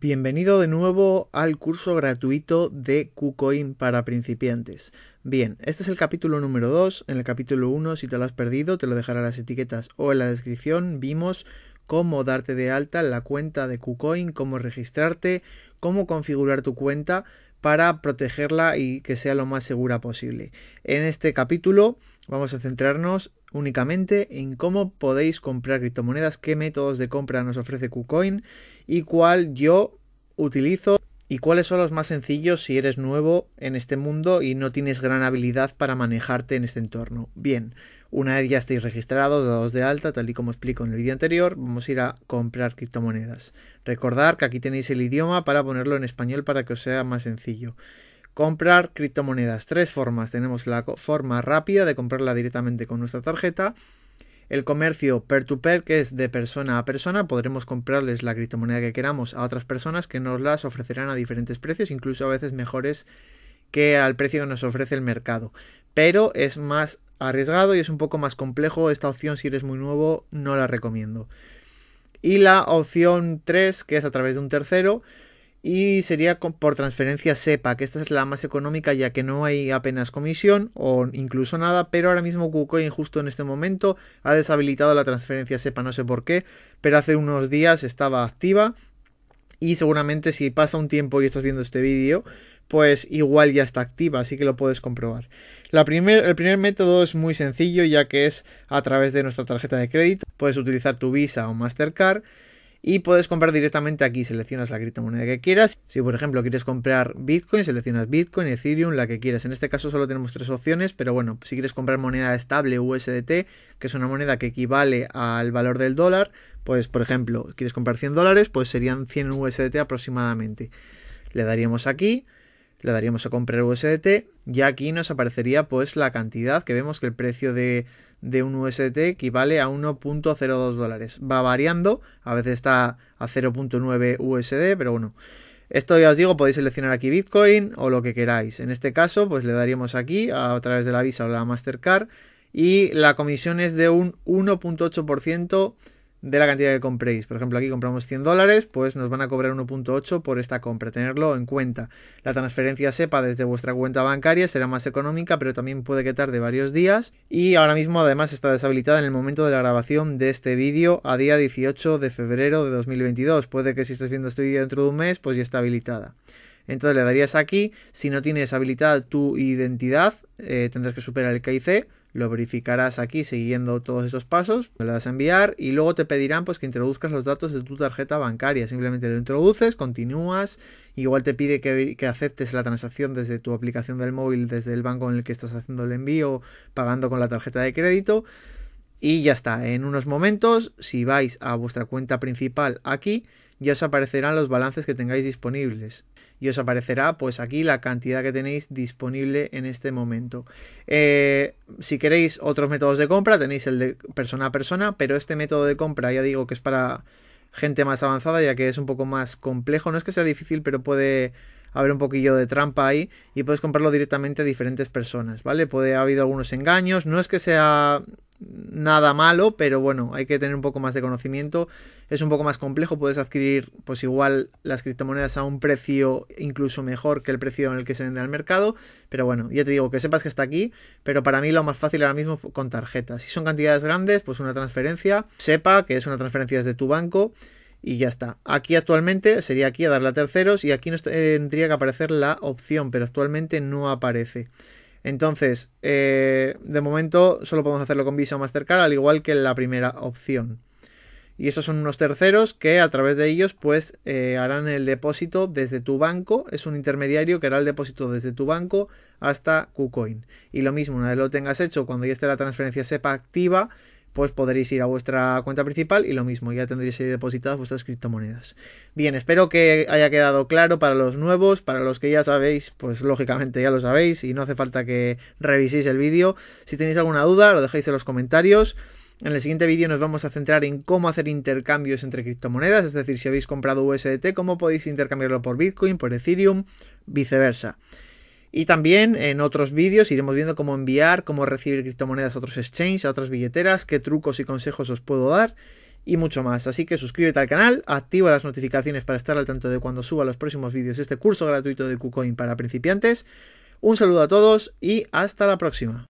Bienvenido de nuevo al curso gratuito de KuCoin para principiantes. Bien, este es el capítulo número 2. En el capítulo 1, si te lo has perdido, te lo dejaré las etiquetas o en la descripción. Vimos cómo darte de alta en la cuenta de KuCoin, cómo registrarte, cómo configurar tu cuenta para protegerla y que sea lo más segura posible. En este capítulo vamos a centrarnos únicamente en cómo podéis comprar criptomonedas, qué métodos de compra nos ofrece KuCoin y cuál yo utilizo y cuáles son los más sencillos si eres nuevo en este mundo y no tienes gran habilidad para manejarte en este entorno. Bien, una vez ya estéis registrados, dados de alta, tal y como explico en el vídeo anterior, vamos a ir a comprar criptomonedas. Recordar que aquí tenéis el idioma para ponerlo en español para que os sea más sencillo. Comprar criptomonedas. Tres formas. Tenemos la forma rápida de comprarla directamente con nuestra tarjeta. El comercio peer-to-peer, que es de persona a persona, podremos comprarles la criptomoneda que queramos a otras personas que nos las ofrecerán a diferentes precios, incluso a veces mejores que al precio que nos ofrece el mercado. Pero es más arriesgado y es un poco más complejo. Esta opción, si eres muy nuevo, no la recomiendo. Y la opción 3, que es a través de un tercero, y sería por transferencia SEPA, que esta es la más económica ya que no hay apenas comisión o incluso nada, pero ahora mismo KuCoin justo en este momento ha deshabilitado la transferencia SEPA, no sé por qué, pero hace unos días estaba activa y seguramente si pasa un tiempo y estás viendo este vídeo, pues igual ya está activa, así que lo puedes comprobar. La el primer método es muy sencillo ya que es a través de nuestra tarjeta de crédito, puedes utilizar tu Visa o Mastercard y puedes comprar directamente aquí, seleccionas la criptomoneda que quieras. Si por ejemplo quieres comprar Bitcoin, seleccionas Bitcoin, Ethereum, la que quieras. En este caso solo tenemos tres opciones, pero bueno, si quieres comprar moneda estable USDT, que es una moneda que equivale al valor del dólar, pues por ejemplo, quieres comprar 100 dólares, pues serían 100 USDT aproximadamente. Le daríamos aquí le daríamos a comprar USDT y aquí nos aparecería pues la cantidad que vemos que el precio de, de un USDT equivale a 1.02 dólares. Va variando, a veces está a 0.9 USD, pero bueno. Esto ya os digo, podéis seleccionar aquí Bitcoin o lo que queráis. En este caso, pues le daríamos aquí a, a través de la Visa o la Mastercard y la comisión es de un 1.8% de la cantidad que compréis. Por ejemplo, aquí compramos 100 dólares, pues nos van a cobrar 1.8 por esta compra, tenerlo en cuenta. La transferencia SEPA desde vuestra cuenta bancaria será más económica, pero también puede que tarde varios días. Y ahora mismo además está deshabilitada en el momento de la grabación de este vídeo a día 18 de febrero de 2022. Puede que si estás viendo este vídeo dentro de un mes, pues ya está habilitada. Entonces le darías aquí, si no tienes habilitada tu identidad, eh, tendrás que superar el KIC lo verificarás aquí siguiendo todos esos pasos, lo das a enviar y luego te pedirán pues que introduzcas los datos de tu tarjeta bancaria, simplemente lo introduces, continúas, igual te pide que, que, aceptes la transacción desde tu aplicación del móvil, desde el banco en el que estás haciendo el envío, pagando con la tarjeta de crédito y ya está, en unos momentos si vais a vuestra cuenta principal aquí, ya os aparecerán los balances que tengáis disponibles y os aparecerá pues aquí la cantidad que tenéis disponible en este momento. Eh, si queréis otros métodos de compra tenéis el de persona a persona, pero este método de compra ya digo que es para gente más avanzada ya que es un poco más complejo, no es que sea difícil pero puede haber un poquillo de trampa ahí y puedes comprarlo directamente a diferentes personas, ¿vale? Puede haber habido algunos engaños, no es que sea nada malo, pero bueno, hay que tener un poco más de conocimiento. Es un poco más complejo, puedes adquirir pues igual las criptomonedas a un precio incluso mejor que el precio en el que se vende al mercado, pero bueno, ya te digo que sepas que está aquí, pero para mí lo más fácil ahora mismo con tarjetas. Si son cantidades grandes, pues una transferencia, sepa que es una transferencia desde tu banco y ya está. Aquí actualmente sería aquí a darle a terceros y aquí nos eh, tendría que aparecer la opción, pero actualmente no aparece. Entonces, eh, de momento solo podemos hacerlo con Visa o Mastercard, al igual que la primera opción. Y estos son unos terceros que a través de ellos pues eh, harán el depósito desde tu banco. Es un intermediario que hará el depósito desde tu banco hasta KuCoin. Y lo mismo, una vez lo tengas hecho, cuando ya esté la transferencia SEPA activa, pues podréis ir a vuestra cuenta principal y lo mismo, ya tendréis ahí depositadas vuestras criptomonedas. Bien, espero que haya quedado claro para los nuevos, para los que ya sabéis, pues lógicamente ya lo sabéis y no hace falta que reviséis el vídeo. Si tenéis alguna duda, lo dejáis en los comentarios. En el siguiente vídeo nos vamos a centrar en cómo hacer intercambios entre criptomonedas, es decir, si habéis comprado USDT, cómo podéis intercambiarlo por Bitcoin, por Ethereum, viceversa. Y también en otros vídeos iremos viendo cómo enviar, cómo recibir criptomonedas a otros exchanges, a otras billeteras, qué trucos y consejos os puedo dar y mucho más. Así que suscríbete al canal, activa las notificaciones para estar al tanto de cuando suba los próximos vídeos este curso gratuito de KuCoin para principiantes. Un saludo a todos y hasta la próxima.